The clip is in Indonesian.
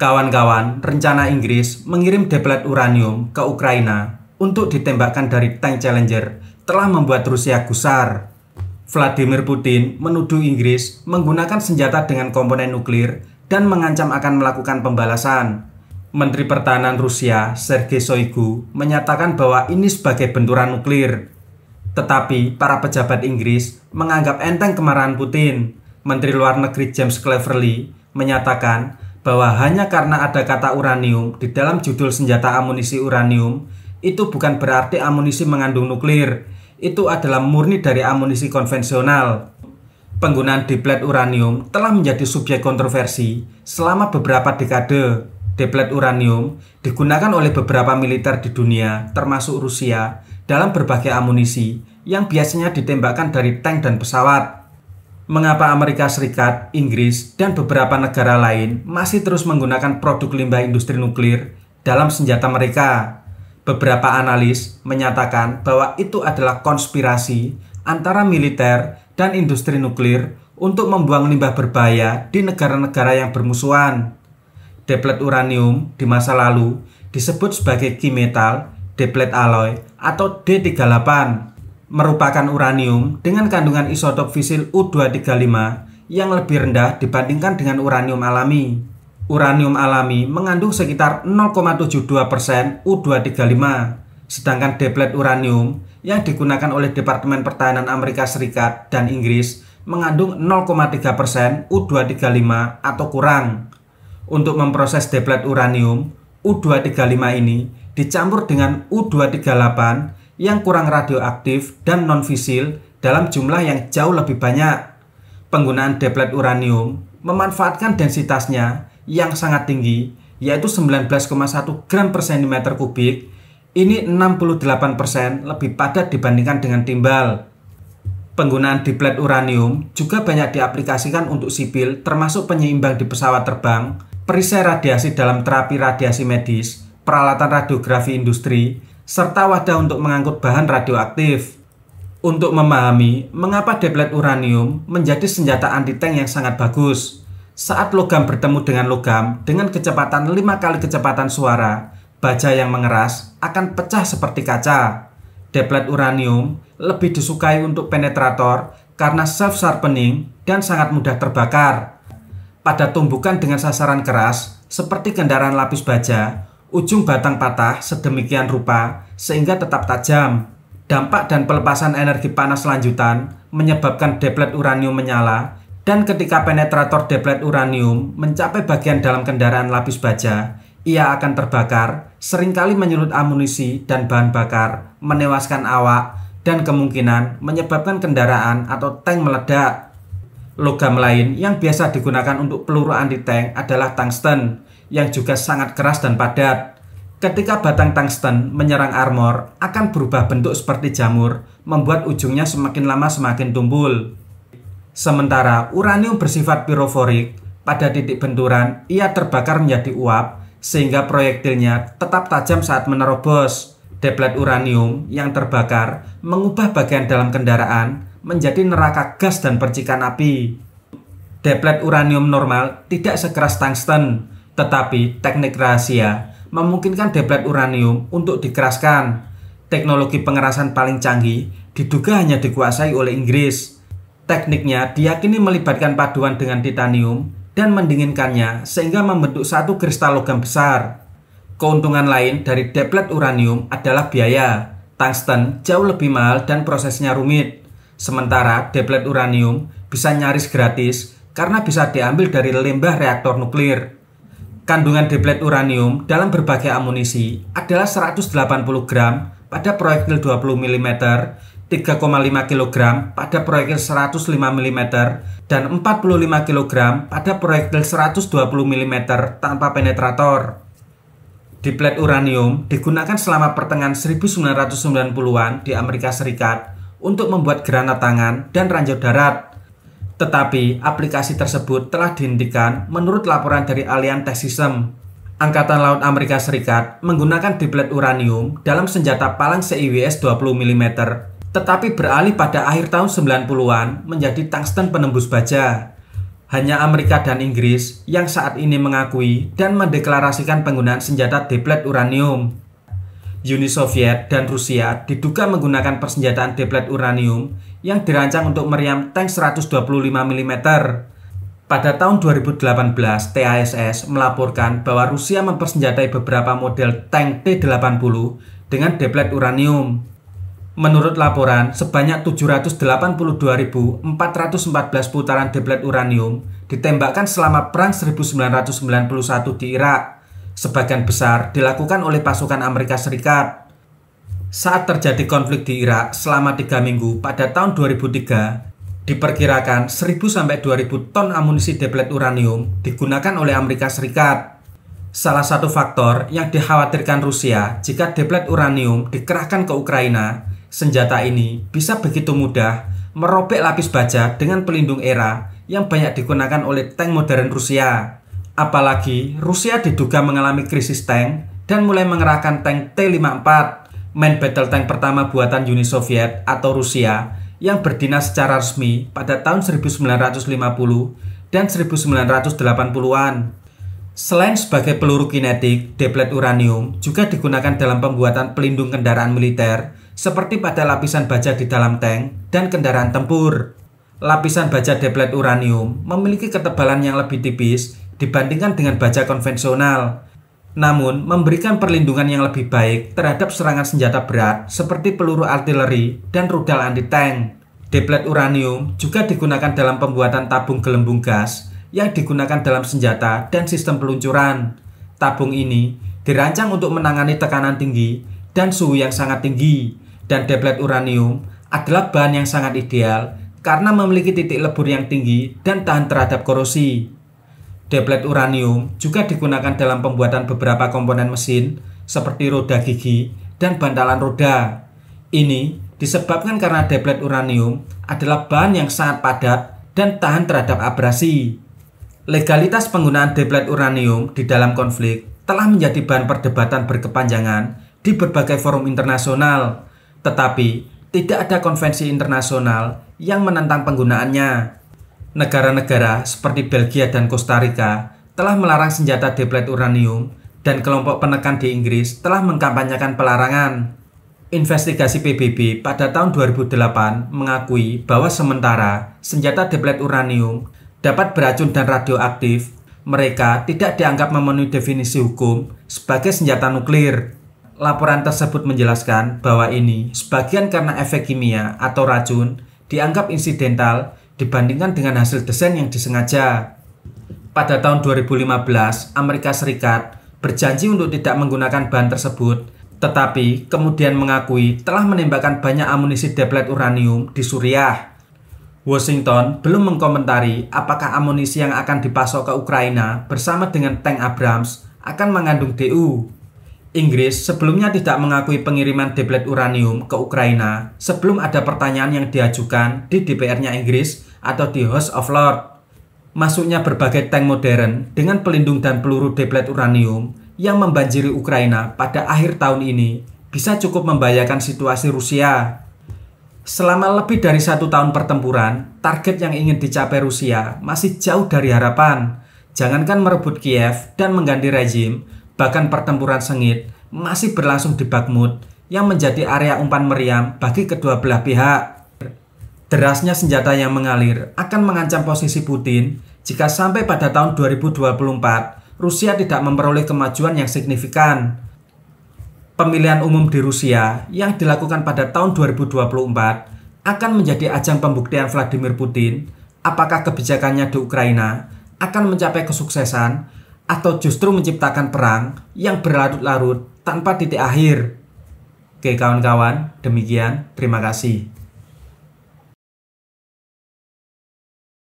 Kawan-kawan, rencana Inggris mengirim deplet uranium ke Ukraina untuk ditembakkan dari tank Challenger telah membuat Rusia gusar. Vladimir Putin menuduh Inggris menggunakan senjata dengan komponen nuklir dan mengancam akan melakukan pembalasan. Menteri Pertahanan Rusia Sergei Shoigu menyatakan bahwa ini sebagai benturan nuklir. Tetapi para pejabat Inggris menganggap enteng kemarahan Putin. Menteri Luar Negeri James Cleverly menyatakan bahwa hanya karena ada kata uranium di dalam judul senjata amunisi uranium, itu bukan berarti amunisi mengandung nuklir. Itu adalah murni dari amunisi konvensional. Penggunaan deplet uranium telah menjadi subjek kontroversi selama beberapa dekade. Deplet uranium digunakan oleh beberapa militer di dunia, termasuk Rusia, dalam berbagai amunisi yang biasanya ditembakkan dari tank dan pesawat mengapa Amerika Serikat, Inggris, dan beberapa negara lain masih terus menggunakan produk limbah industri nuklir dalam senjata mereka. Beberapa analis menyatakan bahwa itu adalah konspirasi antara militer dan industri nuklir untuk membuang limbah berbahaya di negara-negara yang bermusuhan. Deplet uranium di masa lalu disebut sebagai kimetal, deplet alloy, atau D38 merupakan uranium dengan kandungan isotop fisil U235 yang lebih rendah dibandingkan dengan uranium alami. Uranium alami mengandung sekitar 0,72% U235, sedangkan deplet uranium yang digunakan oleh Departemen Pertahanan Amerika Serikat dan Inggris mengandung 0,3% U235 atau kurang. Untuk memproses deplet uranium, U235 ini dicampur dengan U238 yang kurang radioaktif dan non-fisil dalam jumlah yang jauh lebih banyak. Penggunaan deplet uranium memanfaatkan densitasnya yang sangat tinggi, yaitu 19,1 gram per cm kubik, ini 68% lebih padat dibandingkan dengan timbal. Penggunaan deplet uranium juga banyak diaplikasikan untuk sipil termasuk penyeimbang di pesawat terbang, perisai radiasi dalam terapi radiasi medis, peralatan radiografi industri, serta wadah untuk mengangkut bahan radioaktif. Untuk memahami mengapa deplet uranium menjadi senjata anti tank yang sangat bagus. Saat logam bertemu dengan logam dengan kecepatan 5 kali kecepatan suara, baja yang mengeras akan pecah seperti kaca. Deplet uranium lebih disukai untuk penetrator karena self sharpening dan sangat mudah terbakar. Pada tumbukan dengan sasaran keras seperti kendaraan lapis baja, Ujung batang patah sedemikian rupa sehingga tetap tajam. Dampak dan pelepasan energi panas lanjutan menyebabkan deplet uranium menyala dan ketika penetrator deplet uranium mencapai bagian dalam kendaraan lapis baja, ia akan terbakar, seringkali menyulut amunisi dan bahan bakar, menewaskan awak, dan kemungkinan menyebabkan kendaraan atau tank meledak. Logam lain yang biasa digunakan untuk peluru anti tank adalah tungsten yang juga sangat keras dan padat. Ketika batang tungsten menyerang armor, akan berubah bentuk seperti jamur, membuat ujungnya semakin lama semakin tumbul. Sementara uranium bersifat piroforik, pada titik benturan ia terbakar menjadi uap sehingga proyektilnya tetap tajam saat menerobos. Deplet uranium yang terbakar mengubah bagian dalam kendaraan menjadi neraka gas dan percikan api. Deplet uranium normal tidak sekeras tungsten, tetapi teknik rahasia memungkinkan deplet uranium untuk dikeraskan. Teknologi pengerasan paling canggih diduga hanya dikuasai oleh Inggris. Tekniknya diyakini melibatkan paduan dengan titanium dan mendinginkannya sehingga membentuk satu kristal logam besar. Keuntungan lain dari deplet uranium adalah biaya. Tungsten jauh lebih mahal dan prosesnya rumit. Sementara deplet uranium bisa nyaris gratis karena bisa diambil dari limbah reaktor nuklir. Kandungan deplet uranium dalam berbagai amunisi adalah 180 gram pada proyektil 20 mm, 3,5 kg pada proyektil 105 mm, dan 45 kg pada proyektil 120 mm tanpa penetrator. Deplet uranium digunakan selama pertengahan 1990-an di Amerika Serikat untuk membuat granat tangan dan ranjau darat. Tetapi aplikasi tersebut telah dihentikan menurut laporan dari Alien Tech System. Angkatan Laut Amerika Serikat menggunakan diplet uranium dalam senjata palang CIWS 20 mm, tetapi beralih pada akhir tahun 90-an menjadi tungsten penembus baja. Hanya Amerika dan Inggris yang saat ini mengakui dan mendeklarasikan penggunaan senjata diplet uranium. Uni Soviet dan Rusia diduga menggunakan persenjataan deplet uranium yang dirancang untuk meriam tank 125 mm. Pada tahun 2018, TASS melaporkan bahwa Rusia mempersenjatai beberapa model tank T-80 dengan deplet uranium. Menurut laporan, sebanyak 782.414 putaran deplet uranium ditembakkan selama Perang 1991 di Irak sebagian besar dilakukan oleh pasukan Amerika Serikat. Saat terjadi konflik di Irak selama tiga minggu pada tahun 2003, diperkirakan 1.000-2.000 ton amunisi deplet uranium digunakan oleh Amerika Serikat. Salah satu faktor yang dikhawatirkan Rusia jika deplet uranium dikerahkan ke Ukraina, senjata ini bisa begitu mudah merobek lapis baja dengan pelindung era yang banyak digunakan oleh tank modern Rusia. Apalagi Rusia diduga mengalami krisis tank dan mulai mengerahkan tank T-54, main battle tank pertama buatan Uni Soviet atau Rusia yang berdinas secara resmi pada tahun 1950 dan 1980-an. Selain sebagai peluru kinetik, deplet uranium juga digunakan dalam pembuatan pelindung kendaraan militer seperti pada lapisan baja di dalam tank dan kendaraan tempur. Lapisan baja deplet uranium memiliki ketebalan yang lebih tipis dibandingkan dengan baja konvensional, namun memberikan perlindungan yang lebih baik terhadap serangan senjata berat seperti peluru artileri dan rudal anti-tank. Deplet uranium juga digunakan dalam pembuatan tabung gelembung gas yang digunakan dalam senjata dan sistem peluncuran. Tabung ini dirancang untuk menangani tekanan tinggi dan suhu yang sangat tinggi, dan deplet uranium adalah bahan yang sangat ideal karena memiliki titik lebur yang tinggi dan tahan terhadap korosi. Deplet uranium juga digunakan dalam pembuatan beberapa komponen mesin seperti roda gigi dan bantalan roda. Ini disebabkan karena deplet uranium adalah bahan yang sangat padat dan tahan terhadap abrasi. Legalitas penggunaan deplet uranium di dalam konflik telah menjadi bahan perdebatan berkepanjangan di berbagai forum internasional, tetapi tidak ada konvensi internasional yang menentang penggunaannya. Negara-negara seperti Belgia dan Costa Rica telah melarang senjata deplet uranium dan kelompok penekan di Inggris telah mengkampanyekan pelarangan. Investigasi PBB pada tahun 2008 mengakui bahwa sementara senjata deplet uranium dapat beracun dan radioaktif, mereka tidak dianggap memenuhi definisi hukum sebagai senjata nuklir. Laporan tersebut menjelaskan bahwa ini sebagian karena efek kimia atau racun dianggap insidental dibandingkan dengan hasil desain yang disengaja. Pada tahun 2015, Amerika Serikat berjanji untuk tidak menggunakan bahan tersebut, tetapi kemudian mengakui telah menembakkan banyak amunisi deplet uranium di Suriah. Washington belum mengkomentari apakah amunisi yang akan dipasok ke Ukraina bersama dengan tank Abrams akan mengandung DU. Inggris sebelumnya tidak mengakui pengiriman deplet uranium ke Ukraina sebelum ada pertanyaan yang diajukan di DPR-nya Inggris atau di House of Lords. Masuknya berbagai tank modern dengan pelindung dan peluru deplet uranium yang membanjiri Ukraina pada akhir tahun ini bisa cukup membahayakan situasi Rusia. Selama lebih dari satu tahun pertempuran, target yang ingin dicapai Rusia masih jauh dari harapan. Jangankan merebut Kiev dan mengganti rezim, Bahkan pertempuran sengit masih berlangsung di Bakhmut yang menjadi area umpan meriam bagi kedua belah pihak. Derasnya senjata yang mengalir akan mengancam posisi Putin jika sampai pada tahun 2024 Rusia tidak memperoleh kemajuan yang signifikan. Pemilihan umum di Rusia yang dilakukan pada tahun 2024 akan menjadi ajang pembuktian Vladimir Putin apakah kebijakannya di Ukraina akan mencapai kesuksesan atau justru menciptakan perang yang berlarut-larut tanpa titik akhir. Oke kawan-kawan, demikian. Terima kasih.